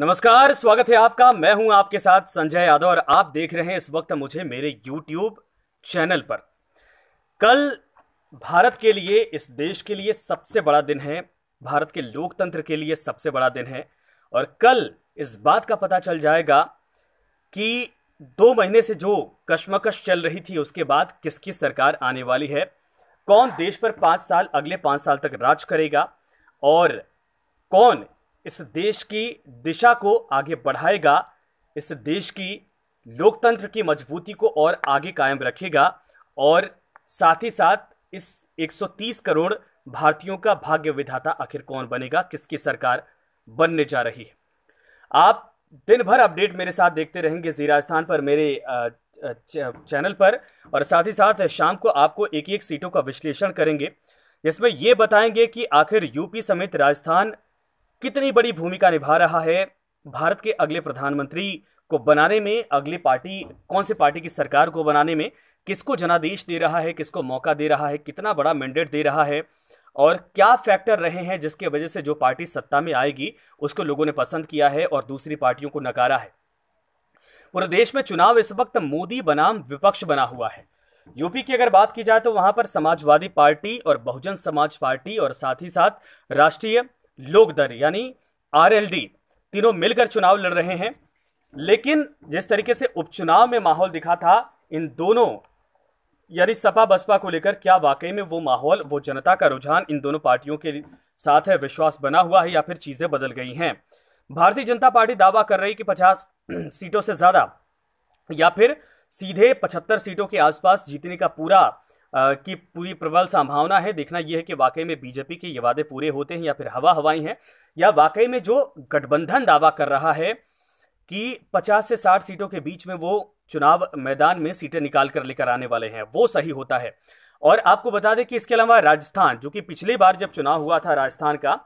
नमस्कार स्वागत है आपका मैं हूं आपके साथ संजय यादव और आप देख रहे हैं इस वक्त मुझे मेरे YouTube चैनल पर कल भारत के लिए इस देश के लिए सबसे बड़ा दिन है भारत के लोकतंत्र के लिए सबसे बड़ा दिन है और कल इस बात का पता चल जाएगा कि दो महीने से जो कश्मकश चल रही थी उसके बाद किसकी सरकार आने वाली है कौन देश पर पाँच साल अगले पाँच साल तक राज करेगा और कौन इस देश की दिशा को आगे बढ़ाएगा इस देश की लोकतंत्र की मजबूती को और आगे कायम रखेगा और साथ ही साथ इस 130 करोड़ भारतीयों का भाग्य विधाता आखिर कौन बनेगा किसकी सरकार बनने जा रही है आप दिन भर अपडेट मेरे साथ देखते रहेंगे जी राजस्थान पर मेरे चैनल पर और साथ ही साथ शाम को आपको एक एक सीटों का विश्लेषण करेंगे जिसमें ये बताएंगे कि आखिर यूपी समेत राजस्थान कितनी बड़ी भूमिका निभा रहा है भारत के अगले प्रधानमंत्री को बनाने में अगले पार्टी कौन से पार्टी की सरकार को बनाने में किसको जनादेश दे रहा है किसको मौका दे रहा है कितना बड़ा मैंडेट दे रहा है और क्या फैक्टर रहे हैं जिसके वजह से जो पार्टी सत्ता में आएगी उसको लोगों ने पसंद किया है और दूसरी पार्टियों को नकारा है पूरे देश में चुनाव इस वक्त मोदी बनाम विपक्ष बना हुआ है यूपी की अगर बात की जाए तो वहां पर समाजवादी पार्टी और बहुजन समाज पार्टी और साथ ही साथ राष्ट्रीय लोकदल यानी आरएलडी तीनों मिलकर चुनाव लड़ रहे हैं लेकिन जिस तरीके से उपचुनाव में माहौल दिखा था इन दोनों यानी सपा बसपा को लेकर क्या वाकई में वो माहौल वो जनता का रुझान इन दोनों पार्टियों के साथ है विश्वास बना हुआ है या फिर चीजें बदल गई हैं भारतीय जनता पार्टी दावा कर रही कि 50 सीटों से ज्यादा या फिर सीधे 75 सीटों के आसपास जीतने का पूरा की पूरी प्रबल संभावना है देखना यह है कि वाकई में बीजेपी के ये वादे पूरे होते हैं या फिर हवा हवाई हैं या वाकई में जो गठबंधन दावा कर रहा है कि 50 से 60 सीटों के बीच में वो चुनाव मैदान में सीटें निकाल कर लेकर आने वाले हैं वो सही होता है और आपको बता दें कि इसके अलावा राजस्थान जो कि पिछली बार जब चुनाव हुआ था राजस्थान का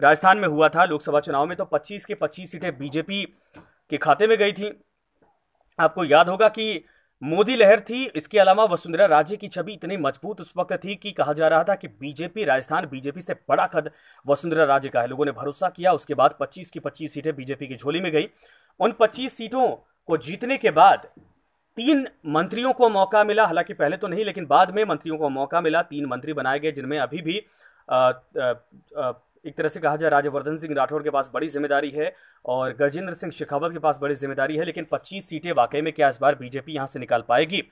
राजस्थान में हुआ था लोकसभा चुनाव में तो 25 के 25 सीटें बीजेपी के खाते में गई थी आपको याद होगा कि मोदी लहर थी इसके अलावा वसुंधरा राजे की छवि इतनी मजबूत उस वक्त थी कि कहा जा रहा था कि बीजेपी राजस्थान बीजेपी से बड़ा खद वसुंधरा राजे का है लोगों ने भरोसा किया उसके बाद 25 की 25 सीटें बीजेपी की झोली में गई उन 25 सीटों को जीतने के बाद तीन मंत्रियों को मौका मिला हालांकि पहले तो नहीं लेकिन बाद में मंत्रियों को मौका मिला तीन मंत्री बनाए गए जिनमें अभी भी आ, आ, आ, एक तरह से कहा जाए राज्यवर्धन सिंह राठौड़ के पास बड़ी जिम्मेदारी है और गजेंद्र सिंह शेखावत के पास बड़ी जिम्मेदारी है लेकिन 25 सीटें वाकई में क्या इस बार बीजेपी यहाँ से निकाल पाएगी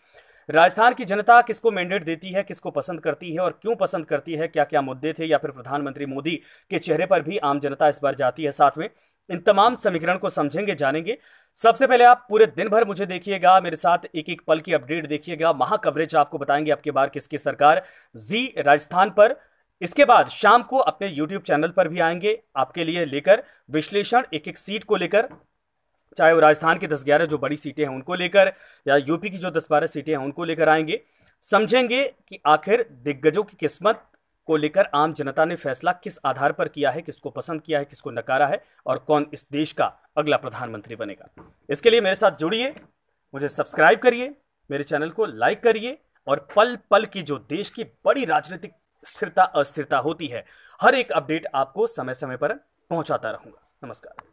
राजस्थान की जनता किसको मैंडेट देती है किसको पसंद करती है और क्यों पसंद करती है क्या क्या मुद्दे थे या फिर प्रधानमंत्री मोदी के चेहरे पर भी आम जनता इस बार जाती है साथ में इन तमाम समीकरण को समझेंगे जानेंगे सबसे पहले आप पूरे दिन भर मुझे देखिएगा मेरे साथ एक एक पल की अपडेट देखिएगा महा कवरेज आपको बताएंगे आपके बार किसकी सरकार जी राजस्थान पर इसके बाद शाम को अपने यूट्यूब चैनल पर भी आएंगे आपके लिए लेकर विश्लेषण एक एक सीट को लेकर चाहे वो राजस्थान की दस ग्यारह जो बड़ी सीटें हैं उनको लेकर या यूपी की जो दस बारह सीटें हैं उनको लेकर आएंगे समझेंगे कि आखिर दिग्गजों की किस्मत को लेकर आम जनता ने फैसला किस आधार पर किया है किसको पसंद किया है किसको नकारा है और कौन इस देश का अगला प्रधानमंत्री बनेगा इसके लिए मेरे साथ जुड़िए मुझे सब्सक्राइब करिए मेरे चैनल को लाइक करिए और पल पल की जो देश की बड़ी राजनीतिक स्थिरता अस्थिरता होती है हर एक अपडेट आपको समय समय पर पहुंचाता रहूंगा नमस्कार